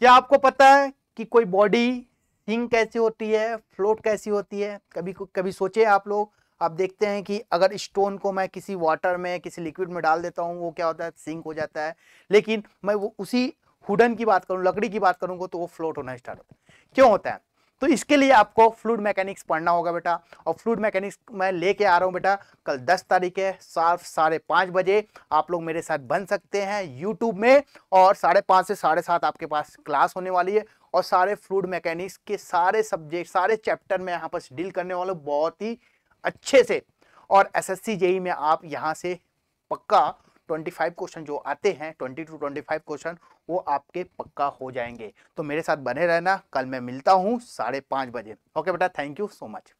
क्या आपको पता है कि कोई बॉडी थिंग कैसी होती है फ्लोट कैसी होती है कभी कभी सोचे आप लोग आप देखते हैं कि अगर स्टोन को मैं किसी वाटर में किसी लिक्विड में डाल देता हूँ वो क्या होता है सिंक हो जाता है लेकिन मैं वो उसी हुडन की बात करूँ लकड़ी की बात करूँगा तो वो फ्लोट होना स्टार्ट होता है क्यों होता है तो इसके लिए आपको फ्लूड मैकेनिक्स पढ़ना होगा बेटा और फ्लूड मैकेनिक्स मैं लेके आ रहा हूँ बेटा कल दस तारीख है साफ साढ़े पाँच बजे आप लोग मेरे साथ बन सकते हैं यूट्यूब में और साढ़े पाँच से साढ़े सात आपके पास क्लास होने वाली है और सारे फ्लूड मैकेनिक्स के सारे सब्जेक्ट सारे चैप्टर में यहाँ पर डील करने वाला बहुत ही अच्छे से और एस एस में आप यहाँ से पक्का 25 क्वेश्चन जो आते हैं 20 टू 25 क्वेश्चन वो आपके पक्का हो जाएंगे तो मेरे साथ बने रहना कल मैं मिलता हूँ साढ़े पाँच बजे ओके बेटा थैंक यू सो मच